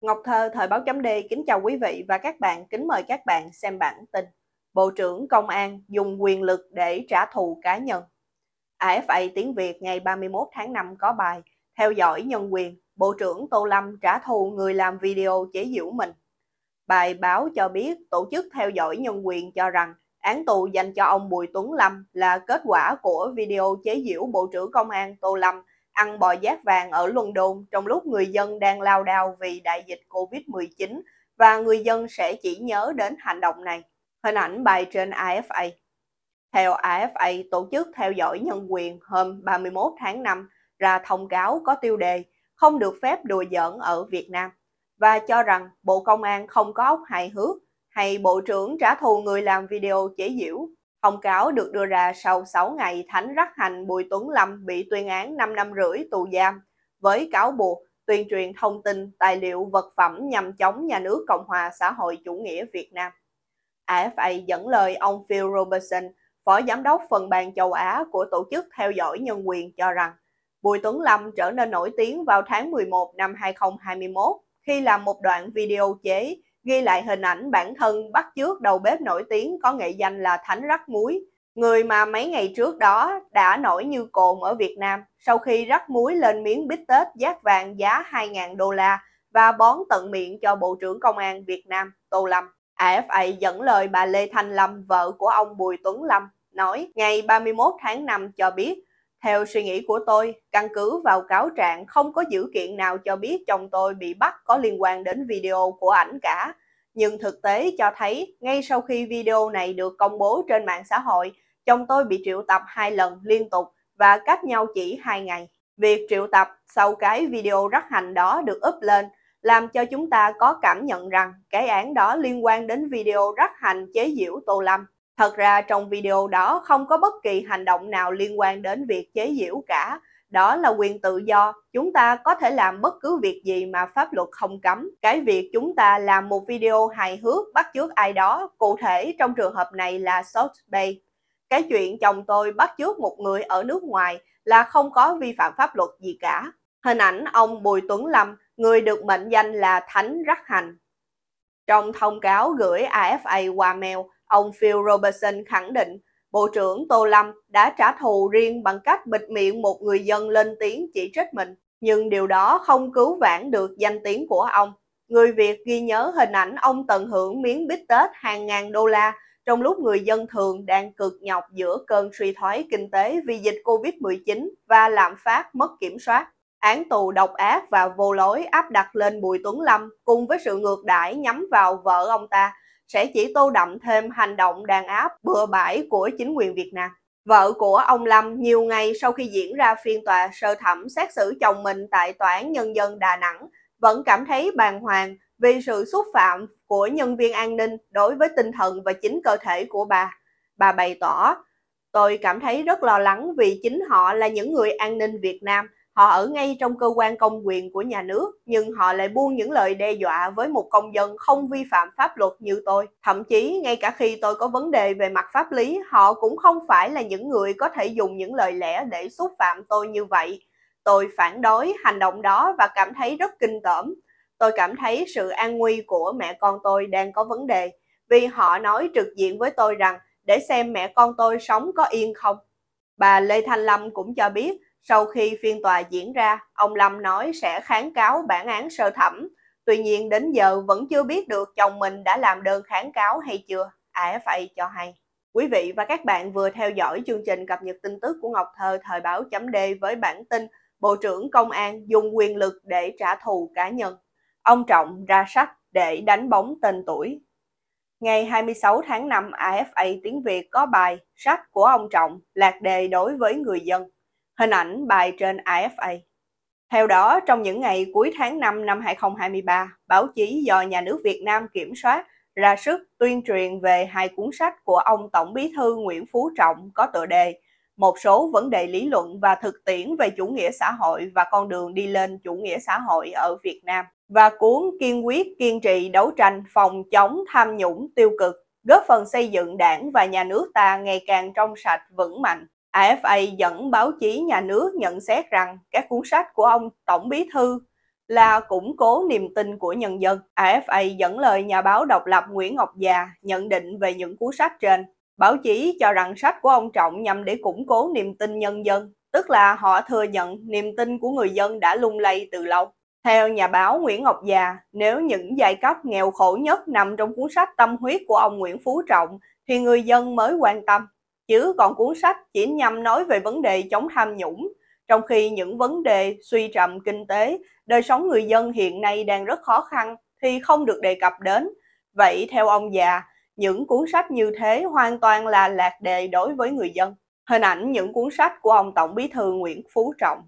Ngọc Thơ, Thời báo chấm D kính chào quý vị và các bạn, kính mời các bạn xem bản tin. Bộ trưởng Công an dùng quyền lực để trả thù cá nhân. AFA Tiếng Việt ngày 31 tháng 5 có bài Theo dõi nhân quyền, Bộ trưởng Tô Lâm trả thù người làm video chế giễu mình. Bài báo cho biết tổ chức theo dõi nhân quyền cho rằng án tù dành cho ông Bùi Tuấn Lâm là kết quả của video chế giễu Bộ trưởng Công an Tô Lâm ăn bò giác vàng ở London trong lúc người dân đang lao đao vì đại dịch Covid-19 và người dân sẽ chỉ nhớ đến hành động này. Hình ảnh bài trên AFA. Theo AFA, Tổ chức Theo dõi Nhân quyền hôm 31 tháng 5 ra thông cáo có tiêu đề không được phép đùa giỡn ở Việt Nam và cho rằng Bộ Công an không có ốc hài hước hay Bộ trưởng trả thù người làm video chế giễu Thông cáo được đưa ra sau 6 ngày Thánh Rắc Hành Bùi Tuấn Lâm bị tuyên án 5 năm rưỡi tù giam với cáo buộc tuyên truyền thông tin, tài liệu, vật phẩm nhằm chống nhà nước Cộng hòa xã hội chủ nghĩa Việt Nam. AFA dẫn lời ông Phil Robertson, Phó Giám đốc phần bàn châu Á của Tổ chức Theo dõi Nhân quyền cho rằng Bùi Tuấn Lâm trở nên nổi tiếng vào tháng 11 năm 2021 khi làm một đoạn video chế ghi lại hình ảnh bản thân bắt chước đầu bếp nổi tiếng có nghệ danh là Thánh Rắc Muối, người mà mấy ngày trước đó đã nổi như cồn ở Việt Nam sau khi rắc muối lên miếng bít tết giác vàng giá 2.000 đô la và bón tận miệng cho Bộ trưởng Công an Việt Nam Tô Lâm. AFA dẫn lời bà Lê Thanh Lâm, vợ của ông Bùi Tuấn Lâm, nói ngày 31 tháng 5 cho biết theo suy nghĩ của tôi, căn cứ vào cáo trạng không có dữ kiện nào cho biết chồng tôi bị bắt có liên quan đến video của ảnh cả. Nhưng thực tế cho thấy, ngay sau khi video này được công bố trên mạng xã hội, chồng tôi bị triệu tập hai lần liên tục và cách nhau chỉ hai ngày. Việc triệu tập sau cái video rắc hành đó được up lên làm cho chúng ta có cảm nhận rằng cái án đó liên quan đến video rắc hành chế giễu Tô Lâm. Thật ra trong video đó không có bất kỳ hành động nào liên quan đến việc chế giễu cả. Đó là quyền tự do, chúng ta có thể làm bất cứ việc gì mà pháp luật không cấm. Cái việc chúng ta làm một video hài hước bắt chước ai đó, cụ thể trong trường hợp này là South Bay. Cái chuyện chồng tôi bắt chước một người ở nước ngoài là không có vi phạm pháp luật gì cả. Hình ảnh ông Bùi Tuấn Lâm, người được mệnh danh là Thánh Rắc Hành. Trong thông cáo gửi AFA qua mail, Ông Phil Robertson khẳng định Bộ trưởng Tô Lâm đã trả thù riêng bằng cách bịt miệng một người dân lên tiếng chỉ trích mình. Nhưng điều đó không cứu vãn được danh tiếng của ông. Người Việt ghi nhớ hình ảnh ông tận hưởng miếng bít tết hàng ngàn đô la trong lúc người dân thường đang cực nhọc giữa cơn suy thoái kinh tế vì dịch Covid-19 và lạm phát mất kiểm soát. Án tù độc ác và vô lối áp đặt lên Bùi Tuấn Lâm cùng với sự ngược đãi nhắm vào vợ ông ta sẽ chỉ tô đậm thêm hành động đàn áp bừa bãi của chính quyền Việt Nam. Vợ của ông Lâm nhiều ngày sau khi diễn ra phiên tòa sơ thẩm xét xử chồng mình tại Tòa án Nhân dân Đà Nẵng vẫn cảm thấy bàng hoàng vì sự xúc phạm của nhân viên an ninh đối với tinh thần và chính cơ thể của bà. Bà bày tỏ, tôi cảm thấy rất lo lắng vì chính họ là những người an ninh Việt Nam Họ ở ngay trong cơ quan công quyền của nhà nước, nhưng họ lại buông những lời đe dọa với một công dân không vi phạm pháp luật như tôi. Thậm chí, ngay cả khi tôi có vấn đề về mặt pháp lý, họ cũng không phải là những người có thể dùng những lời lẽ để xúc phạm tôi như vậy. Tôi phản đối hành động đó và cảm thấy rất kinh tởm. Tôi cảm thấy sự an nguy của mẹ con tôi đang có vấn đề, vì họ nói trực diện với tôi rằng để xem mẹ con tôi sống có yên không. Bà Lê Thanh Lâm cũng cho biết sau khi phiên tòa diễn ra, ông Lâm nói sẽ kháng cáo bản án sơ thẩm. Tuy nhiên đến giờ vẫn chưa biết được chồng mình đã làm đơn kháng cáo hay chưa. AFA à, cho hay. Quý vị và các bạn vừa theo dõi chương trình cập nhật tin tức của Ngọc Thơ thời báo chấm D với bản tin Bộ trưởng Công an dùng quyền lực để trả thù cá nhân. Ông Trọng ra sách để đánh bóng tên tuổi. Ngày 26 tháng 5, AFA tiếng Việt có bài Sách của ông Trọng, lạc đề đối với người dân. Hình ảnh bài trên AFA. Theo đó, trong những ngày cuối tháng 5 năm 2023, báo chí do nhà nước Việt Nam kiểm soát ra sức tuyên truyền về hai cuốn sách của ông Tổng Bí thư Nguyễn Phú Trọng có tựa đề Một số vấn đề lý luận và thực tiễn về chủ nghĩa xã hội và con đường đi lên chủ nghĩa xã hội ở Việt Nam và cuốn Kiên quyết kiên trì đấu tranh phòng chống tham nhũng tiêu cực góp phần xây dựng đảng và nhà nước ta ngày càng trong sạch vững mạnh AFA dẫn báo chí nhà nước nhận xét rằng các cuốn sách của ông Tổng Bí Thư là củng cố niềm tin của nhân dân. AFA dẫn lời nhà báo độc lập Nguyễn Ngọc Già nhận định về những cuốn sách trên. Báo chí cho rằng sách của ông Trọng nhằm để củng cố niềm tin nhân dân, tức là họ thừa nhận niềm tin của người dân đã lung lay từ lâu. Theo nhà báo Nguyễn Ngọc Già, nếu những giai cấp nghèo khổ nhất nằm trong cuốn sách tâm huyết của ông Nguyễn Phú Trọng thì người dân mới quan tâm chứ còn cuốn sách chỉ nhằm nói về vấn đề chống tham nhũng, trong khi những vấn đề suy trầm kinh tế, đời sống người dân hiện nay đang rất khó khăn thì không được đề cập đến. Vậy theo ông già, những cuốn sách như thế hoàn toàn là lạc đề đối với người dân. Hình ảnh những cuốn sách của ông Tổng Bí thư Nguyễn Phú Trọng.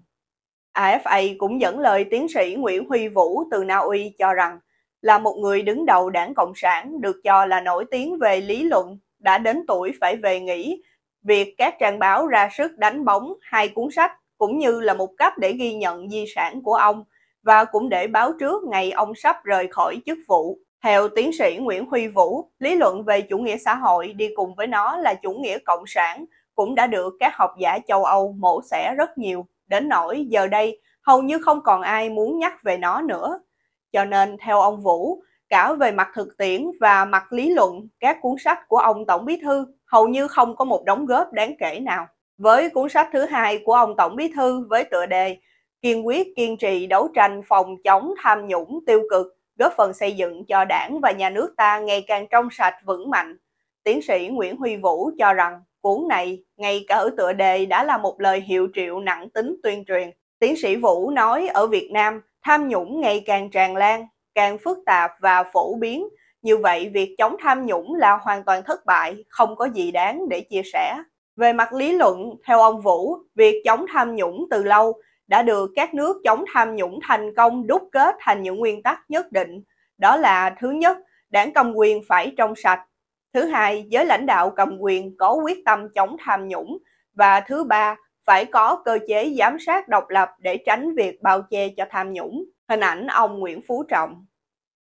AFA cũng dẫn lời tiến sĩ Nguyễn Huy Vũ từ Na Uy cho rằng là một người đứng đầu đảng Cộng sản được cho là nổi tiếng về lý luận đã đến tuổi phải về nghỉ, việc các trang báo ra sức đánh bóng hai cuốn sách cũng như là một cách để ghi nhận di sản của ông và cũng để báo trước ngày ông sắp rời khỏi chức vụ. Theo tiến sĩ Nguyễn Huy Vũ, lý luận về chủ nghĩa xã hội đi cùng với nó là chủ nghĩa cộng sản cũng đã được các học giả châu Âu mổ xẻ rất nhiều, đến nỗi giờ đây hầu như không còn ai muốn nhắc về nó nữa. Cho nên, theo ông Vũ, cả về mặt thực tiễn và mặt lý luận các cuốn sách của ông Tổng Bí Thư hầu như không có một đóng góp đáng kể nào. Với cuốn sách thứ hai của ông Tổng Bí Thư với tựa đề Kiên quyết kiên trì đấu tranh phòng chống tham nhũng tiêu cực, góp phần xây dựng cho đảng và nhà nước ta ngày càng trong sạch vững mạnh. Tiến sĩ Nguyễn Huy Vũ cho rằng cuốn này, ngay cả ở tựa đề đã là một lời hiệu triệu nặng tính tuyên truyền. Tiến sĩ Vũ nói ở Việt Nam, tham nhũng ngày càng tràn lan càng phức tạp và phổ biến. Như vậy, việc chống tham nhũng là hoàn toàn thất bại, không có gì đáng để chia sẻ. Về mặt lý luận, theo ông Vũ, việc chống tham nhũng từ lâu đã được các nước chống tham nhũng thành công đúc kết thành những nguyên tắc nhất định. Đó là thứ nhất, đảng cầm quyền phải trong sạch. Thứ hai, giới lãnh đạo cầm quyền có quyết tâm chống tham nhũng. Và thứ ba, phải có cơ chế giám sát độc lập để tránh việc bao che cho tham nhũng. Hình ảnh ông Nguyễn Phú Trọng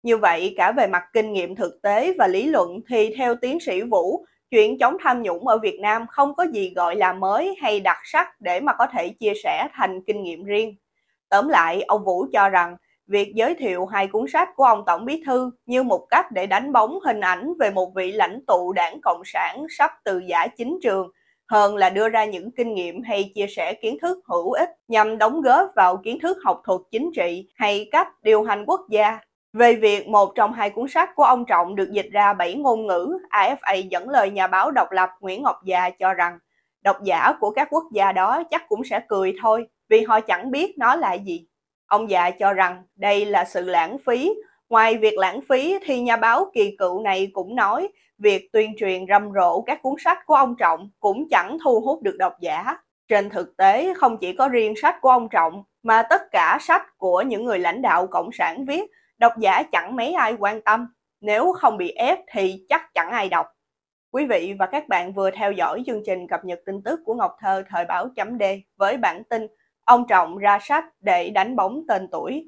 như vậy, cả về mặt kinh nghiệm thực tế và lý luận thì theo tiến sĩ Vũ, chuyện chống tham nhũng ở Việt Nam không có gì gọi là mới hay đặc sắc để mà có thể chia sẻ thành kinh nghiệm riêng. Tóm lại, ông Vũ cho rằng việc giới thiệu hai cuốn sách của ông Tổng Bí Thư như một cách để đánh bóng hình ảnh về một vị lãnh tụ đảng Cộng sản sắp từ giả chính trường, hơn là đưa ra những kinh nghiệm hay chia sẻ kiến thức hữu ích nhằm đóng góp vào kiến thức học thuật chính trị hay cách điều hành quốc gia về việc một trong hai cuốn sách của ông Trọng được dịch ra bảy ngôn ngữ, AFA dẫn lời nhà báo độc lập Nguyễn Ngọc Già cho rằng độc giả của các quốc gia đó chắc cũng sẽ cười thôi vì họ chẳng biết nó là gì. Ông Già cho rằng đây là sự lãng phí. Ngoài việc lãng phí thì nhà báo kỳ cựu này cũng nói việc tuyên truyền rầm rộ các cuốn sách của ông Trọng cũng chẳng thu hút được độc giả. Trên thực tế, không chỉ có riêng sách của ông Trọng, mà tất cả sách của những người lãnh đạo Cộng sản viết Độc giả chẳng mấy ai quan tâm, nếu không bị ép thì chắc chẳng ai đọc. Quý vị và các bạn vừa theo dõi chương trình cập nhật tin tức của Ngọc Thơ thời báo chấm D với bản tin Ông Trọng ra sách để đánh bóng tên tuổi